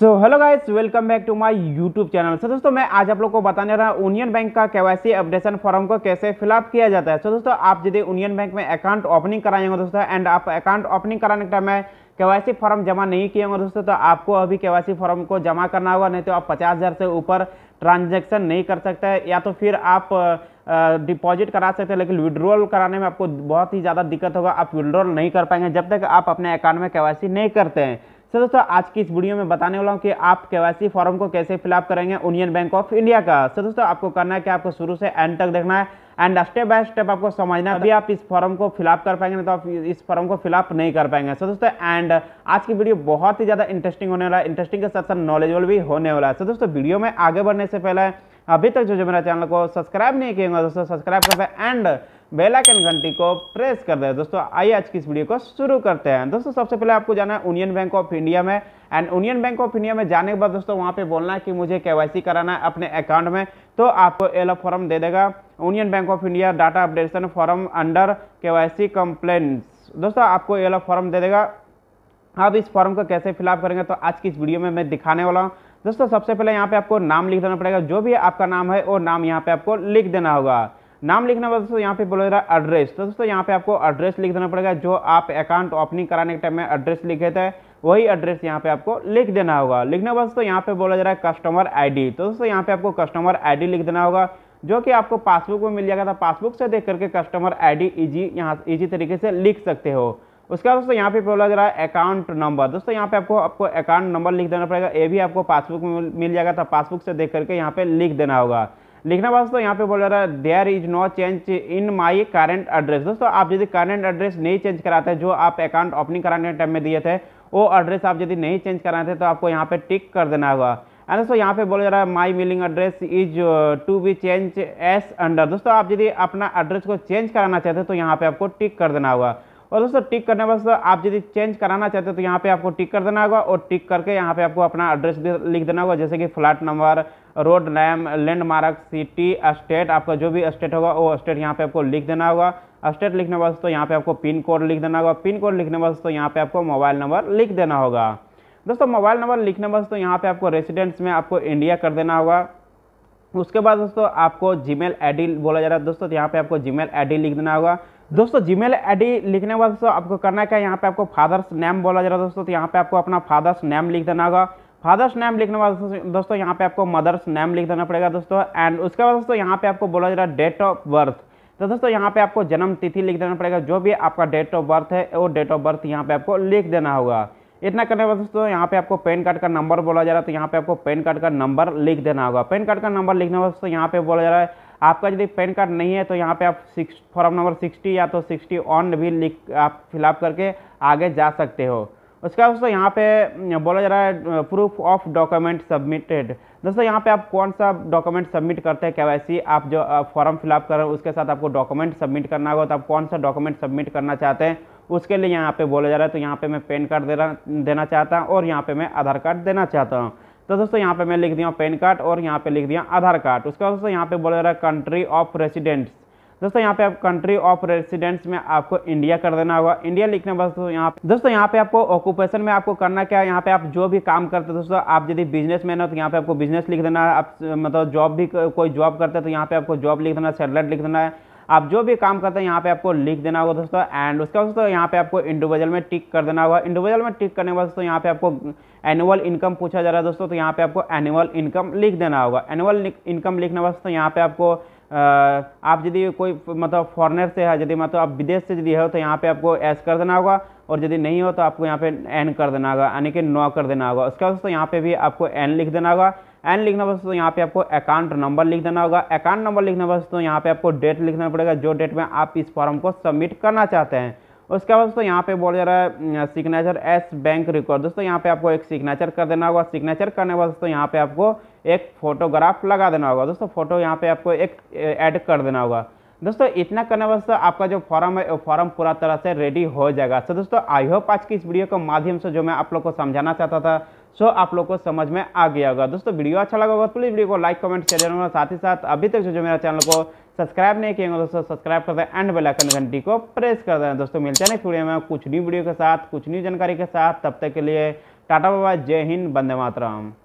so hello guys welcome back to my YouTube channel so दोस्तों मैं आज आप लोग को बताने रहा हूँ यूनियन बैंक का केवाईसी अपडेशन फॉर्म को कैसे फिलअप किया जाता है सो so, दोस्तों आप यदि यूनियन बैंक में अकाउंट ओपनिंग कराएंगे दोस्तों एंड आप अकाउंट ओपनिंग कराने के टाइम केवाईसी फॉर्म जमा नहीं किए होंगे दोस्तों तो आपको अभी केवाईसी फॉर्म को जमा करना होगा नहीं तो आप पचास हज़ार से ऊपर ट्रांजेक्शन नहीं कर सकते या तो फिर आप डिपॉजिट करा सकते हैं लेकिन विड्रॉल कराने में आपको बहुत ही ज़्यादा दिक्कत होगा आप विड्रॉल नहीं कर पाएंगे जब तक आप अपने अकाउंट में केवाईसी नहीं करते हैं सर दोस्तों आज की इस वीडियो में बताने वाला हूँ कि आप केवासी फॉर्म को कैसे फिलअप करेंगे यूनियन बैंक ऑफ इंडिया का सर दोस्तों आपको करना है कि आपको शुरू से एंड तक देखना है एंड स्टेप बाय स्टेप आपको समझना है अभी आप इस फॉर्म को फिलअप कर पाएंगे तो आप इस फॉर्म को फिलअप नहीं कर पाएंगे सो दोस्तों एंड आज की वीडियो बहुत ही ज़्यादा इंटरेस्टिंग होने वाला है इंटरेस्टिंग के साथ साथ नॉलेजेबल भी होने वाला है सो दोस्तों वीडियो में आगे बढ़ने से पहले अभी तक जो जो मेरा चैनल को सब्सक्राइब नहीं किया दोस्तों सब्सक्राइब कर पाए एंड बेल आइकन घंटी को प्रेस कर दे दोस्तों आइए आज की इस वीडियो को शुरू करते हैं दोस्तों सबसे पहले आपको जाना है यूनियन बैंक ऑफ इंडिया में and union bank of India में जाने के बाद दोस्तों वहाँ पे बोलना है कि मुझे केवाईसी कराना है अपने अकाउंट में तो आपको एलो फॉर्म दे देगा union bank of India data updation form under KYC complaints दोस्तों आपको एलो फॉर्म दे देगा आप इस फॉर्म को कैसे फिलअप करेंगे तो आज की इस वीडियो में मैं दिखाने वाला हूँ दोस्तों सबसे पहले यहाँ पे आपको नाम लिख देना पड़ेगा जो भी आपका नाम है वो नाम यहाँ पे आपको लिख देना होगा नाम लिखना होगा तो दोस्तों यहाँ पे बोला जा रहा है एड्रेस तो दोस्तों यहाँ पे आपको एड्रेस लिख देना पड़ेगा जो आप अकाउंट ओपनिंग कराने के टाइम में एड्रेस लिखे थे वही एड्रेस यहाँ पे आपको लिख देना होगा लिखने के बाद दोस्तों यहाँ पे बोला जा रहा है कस्टमर आई तो दोस्तों यहाँ पे आपको कस्टमर आई लिख देना होगा जो कि आपको पासबुक में मिल जाएगा तो पासबुक से देख करके कस्टमर आई डी इजी यहाँ इजी तरीके से लिख सकते हो उसके बाद दोस्तों यहाँ पे बोला जा रहा है अकाउंट नंबर दोस्तों यहाँ पे आपको आपको अकाउंट नंबर लिख देना पड़ेगा ये भी आपको पासबुक में मिल जाएगा तो पासबुक से देख करके यहाँ पे लिख देना होगा लिखना तो यहाँ पे बोल रहा है there is no change in my current address दोस्तों आप यदि करंट एड्रेस नहीं चेंज कराते जो आप अकाउंट ओपनिंग कराने के टाइम में दिए थे वो एड्रेस आप यदि नहीं चेंज कराते तो आपको यहाँ पे टिक कर देना होगा एंड दोस्तों यहाँ पे बोल जा रहा है my mailing address is to be change as under दोस्तों आप यदि अपना एड्रेस को चेंज कराना चाहते हैं तो यहाँ पे आपको टिक कर देना होगा और दोस्तों टिक करने के बाद आप यदि चेंज कराना चाहते हो तो यहाँ पे आपको टिक कर देना होगा और टिक करके यहाँ पे आपको अपना एड्रेस लिख देना होगा जैसे कि flat number road name landmark city state आपका जो भी स्टेट होगा वो स्टेट यहाँ पे आपको लिख देना होगा स्टेट लिखने बाद तो यहाँ पे आपको पिन कोड लिख देना होगा पिन कोड लिखने बाद तो यहाँ पे आपको मोबाइल नंबर लिख देना होगा दोस्तों मोबाइल नंबर लिखने बाद तो यहाँ पे आपको रेसिडेंस में आपको इंडिया कर देना होगा उसके बाद दोस्तों आपको जीमेल आईडी बोला जा रहा है दोस्तों तो यहाँ पे आपको जीमेल आईडी लिख देना होगा दोस्तों जीमेल आईडी लिखने के बाद दोस्तों आपको करना क्या यहाँ पे आपको फादर्स नेम बोला जा रहा है दोस्तों तो यहाँ पे आपको अपना फादर्स नेम लिख देना होगा फादर्स नेम लिखने के बाद दोस्तों यहाँ पे आपको मदर्स नेम लिख देना पड़ेगा दोस्तों एंड उसके बाद दोस्तों यहाँ पे आपको बोला जा रहा है डेट ऑफ बर्थ तो दोस्तों यहाँ पे आपको जन्म तिथि लिख देना पड़ेगा जो भी आपका डेट ऑफ बर्थ है वो डेट ऑफ बर्थ यहाँ पे आपको लिख देना होगा इतना करने के बाद दोस्तों यहाँ पे आपको पेन कार्ड का नंबर बोला जा रहा है तो यहाँ पे आपको पेन कार्ड का नंबर लिख देना होगा पेन कार्ड का नंबर लिखने के बाद दोस्तों यहाँ पे बोला जा रहा है आपका यदि पैन कार्ड नहीं है तो यहाँ पे आप सिक्स फॉर्म नंबर सिक्सटी या तो सिक्सटी ऑन भी लिख आप फिलअप करके आगे जा सकते हो उसके बाद दोस्तों यहाँ पे बोला जा रहा है प्रूफ ऑफ डॉक्यूमेंट सबमिटेड दोस्तों यहाँ पे आप कौन सा डॉक्यूमेंट सबमिट करते हैं के आप जो फॉर्म फिलअप कर रहे हो उसके साथ आपको डॉक्यूमेंट सबमिट करना होगा तो आप कौन सा डॉक्यूमेंट सबमिट करना चाहते हैं उसके लिए यहाँ पे बोला जा रहा है तो यहाँ पे मैं पैन कार्ड देना देना चाहता हूँ और यहाँ पे मैं आधार कार्ड देना चाहता हूँ तो दोस्तों यहाँ पे मैं लिख दिया पैन कार्ड और यहाँ पे लिख दिया आधार कार्ड उसके बाद दोस्तों यहाँ पे बोला जा रहा है कंट्री ऑफ रेसिडेंट्स दोस्तों यहाँ पे आप कंट्री ऑफ रेसिडेंट्स में आपको इंडिया कर देना होगा इंडिया लिखने बस दोस्तों यहाँ दोस्तों यहाँ पे आपको ऑक्यूपेशन में आपको करना क्या है यहाँ पे आप जो भी काम करते हैं दोस्तों आप यदि बिजनेस मैन हो तो यहाँ पे आपको बिजनेस लिख देना है आप मतलब जॉब भी कोई जॉब करते हैं तो यहाँ पे आपको जॉब लिख देना है सैलर लिख देना है आप जो भी काम करते हैं यहाँ पे आपको लिख देना होगा दोस्तों एंड उसके बाद दोस्तों यहाँ पे आपको इंडिविजुअल में टिक कर देना होगा इंडिविजुअल में टिक करने के बाद दोस्तों यहाँ पे आपको एनुअल इनकम पूछा जा रहा है दोस्तों तो यहाँ पे आपको एनुअल इनकम लिख देना होगा एनुअल इनकम लिखने वास्तव तो यहाँ पे आपको आप यदि कोई मतलब फॉरनर से है यदि मतलब आप विदेश से यदि हो तो यहाँ पे आपको एस कर देना होगा और यदि नहीं हो तो आपको यहाँ पे एन कर देना होगा यानी कि नौ कर देना होगा उसके बाद दोस्तों यहाँ पे भी आपको एन लिख देना होगा एन लिखना बस तो यहाँ पे आपको अकाउंट नंबर लिख देना होगा अकाउंट नंबर लिखना बस तो यहाँ पे आपको डेट लिखना पड़ेगा जो डेट में आप इस फॉर्म को सबमिट करना चाहते हैं उसके बाद दोस्तों यहाँ पे बोल जा रहा है सिग्नेचर एस बैंक रिकॉर्ड दोस्तों यहाँ पे आपको एक सिग्नेचर कर देना होगा सिग्नेचर करने के बाद दोस्तों यहाँ पे आपको एक फोटोग्राफ लगा देना होगा दोस्तों फोटो यहाँ पे आपको एक ऐड कर देना होगा दोस्तों इतना करने वास्तव आपका जो फॉर्म है फॉर्म पूरा तरह से रेडी हो जाएगा तो दोस्तों आई होप आज की इस वीडियो के माध्यम से जो मैं आप लोग को समझाना चाहता था सो आप लोग को समझ में आ गया होगा दोस्तों वीडियो अच्छा लगा होगा प्लीज़ तो वीडियो को लाइक कमेंट शेयर होगा साथ ही साथ अभी तक जो जो मेरा चैनल को सब्सक्राइब नहीं किया दोस्तों सब्सक्राइब कर दें एंड बेल आइकन घंटी को प्रेस कर दें दोस्तों मिलते हैं नेक्स्ट वीडियो में कुछ न्यू वीडियो के साथ कुछ न्यू जानकारी के साथ तब तक के लिए टाटा बाबा जय हिंद बंदे मातरम